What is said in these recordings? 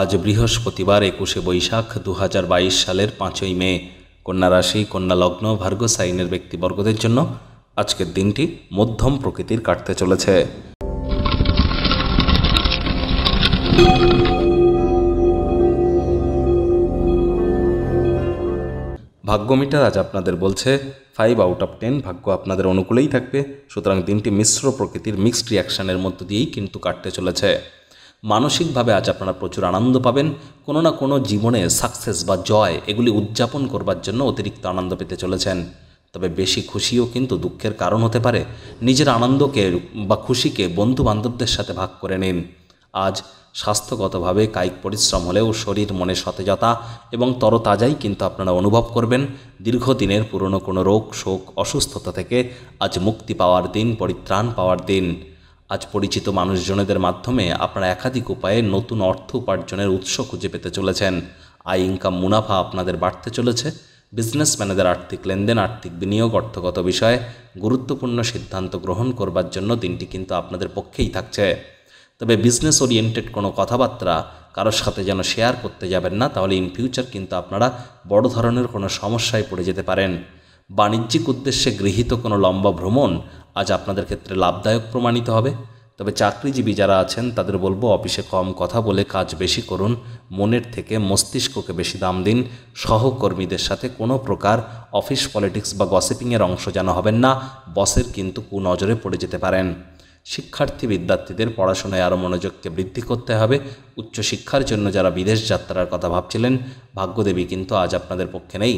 আজ বৃহস্পতিবার একুশে বৈশাখ দু সালের পাঁচই মে কন্যা রাশি কন্যা লগ্ন ভার্গ সাইনের ব্যক্তিবর্গদের জন্য আজকের দিনটি মধ্যম প্রকৃতির কাটতে চলেছে ভাগ্যমিটার আজ আপনাদের বলছে ফাইভ আউট অফ টেন ভাগ্য আপনাদের অনুকূলেই থাকবে সুতরাং দিনটি মিশ্র প্রকৃতির মিক্সড রিয়াকশানের মধ্য দিয়েই কিন্তু কাটতে চলেছে মানসিকভাবে আজ আপনারা প্রচুর আনন্দ পাবেন কোনো না কোনো জীবনে সাকসেস বা জয় এগুলি উদযাপন করবার জন্য অতিরিক্ত আনন্দ পেতে চলেছেন তবে বেশি খুশিও কিন্তু দুঃখের কারণ হতে পারে নিজের আনন্দকে বা খুশিকে বন্ধু বান্ধবদের সাথে ভাগ করে নিন আজ স্বাস্থ্যগতভাবে কায়িক পরিশ্রম হলেও শরীর মনে সতেজতা এবং তরতাজাই কিন্তু আপনারা অনুভব করবেন দীর্ঘদিনের পুরনো কোনো রোগ শোক অসুস্থতা থেকে আজ মুক্তি পাওয়ার দিন পরিত্রাণ পাওয়ার দিন আজ পরিচিত মানুষজনেদের মাধ্যমে আপনারা একাধিক উপায়ে নতুন অর্থ উপার্জনের উৎস খুঁজে পেতে চলেছেন আয় ইনকাম মুনাফা আপনাদের বাড়তে চলেছে বিজনেসম্যানেদের আর্থিক লেনদেন আর্থিক বিনিয়োগ অর্থগত বিষয়ে গুরুত্বপূর্ণ সিদ্ধান্ত গ্রহণ করবার জন্য দিনটি কিন্তু আপনাদের পক্ষেই থাকছে তবে বিজনেস ওরিয়েন্টেড কোনো কথাবার্তা কারোর সাথে যেন শেয়ার করতে যাবেন না তাহলে ইন ফিউচার কিন্তু আপনারা বড় ধরনের কোনো সমস্যায় পড়ে যেতে পারেন বাণিজ্যিক উদ্দেশ্যে গৃহীত কোনো লম্বা ভ্রমণ আজ আপনাদের ক্ষেত্রে লাভদায়ক প্রমাণিত হবে তবে চাকরিজীবী যারা আছেন তাদের বলবো অফিসে কম কথা বলে কাজ বেশি করুন মনের থেকে মস্তিষ্ককে বেশি দাম দিন সহকর্মীদের সাথে কোনো প্রকার অফিস পলিটিক্স বা গসিপিংয়ের অংশ যেন হবেন না বসের কিন্তু কুনজরে পড়ে যেতে পারেন শিক্ষার্থী বিদ্যার্থীদের পড়াশোনায় আরও মনোযোগকে বৃদ্ধি করতে হবে উচ্চশিক্ষার জন্য যারা বিদেশ যাত্রার কথা ভাবছিলেন ভাগ্যদেবী কিন্তু আজ আপনাদের পক্ষে নেই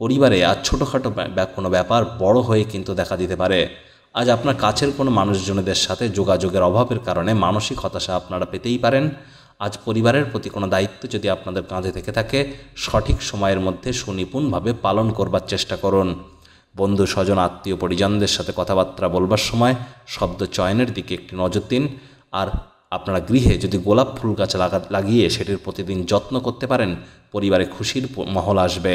পরিবারে আর ছোটোখাটো কোনো ব্যাপার বড় হয়ে কিন্তু দেখা দিতে পারে আজ আপনার কাছের কোনো মানুষজনদের সাথে যোগাযোগের অভাবের কারণে মানসিক হতাশা আপনারা পেতেই পারেন আজ পরিবারের প্রতি কোনো দায়িত্ব যদি আপনাদের কাঁধে থেকে থাকে সঠিক সময়ের মধ্যে সুনিপুণভাবে পালন করবার চেষ্টা করুন বন্ধু স্বজন আত্মীয় পরিজনদের সাথে কথাবার্তা বলবার সময় শব্দ চয়নের দিকে একটি নজর দিন আর আপনারা গৃহে যদি গোলাপ ফুল গাছ লাগা লাগিয়ে সেটির প্রতিদিন যত্ন করতে পারেন পরিবারে খুশির মহল আসবে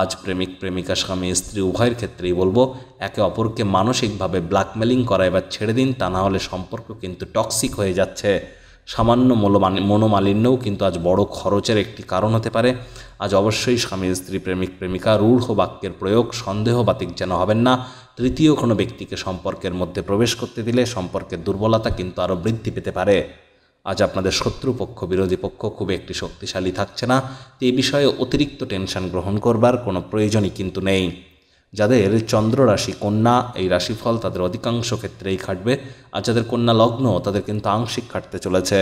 আজ প্রেমিক প্রেমিকা স্বামী স্ত্রী উভয়ের ক্ষেত্রেই বলবো একে অপরকে মানসিকভাবে ব্ল্যাকমেলিং করা এবার ছেড়ে দিন তা না হলে সম্পর্ক কিন্তু টক্সিক হয়ে যাচ্ছে সামান্য মনোমালিন্যও কিন্তু আজ বড় খরচের একটি কারণ হতে পারে আজ অবশ্যই স্বামী স্ত্রী প্রেমিক প্রেমিকা রূঢ় বাক্যের প্রয়োগ সন্দেহবাতিক যেন হবেন না তৃতীয় কোনো ব্যক্তিকে সম্পর্কের মধ্যে প্রবেশ করতে দিলে সম্পর্কের দুর্বলতা কিন্তু আরও বৃদ্ধি পেতে পারে আজ আপনাদের শত্রুপক্ষ বিরোধী পক্ষ খুব একটি শক্তিশালী থাকছে না তো এই বিষয়ে অতিরিক্ত টেনশন গ্রহণ করবার কোনো প্রয়োজনই কিন্তু নেই যাদের চন্দ্র রাশি কন্যা এই রাশিফল তাদের অধিকাংশ ক্ষেত্রেই খাটবে আর যাদের কন্যা লগ্ন তাদের কিন্তু আংশিক খাটতে চলেছে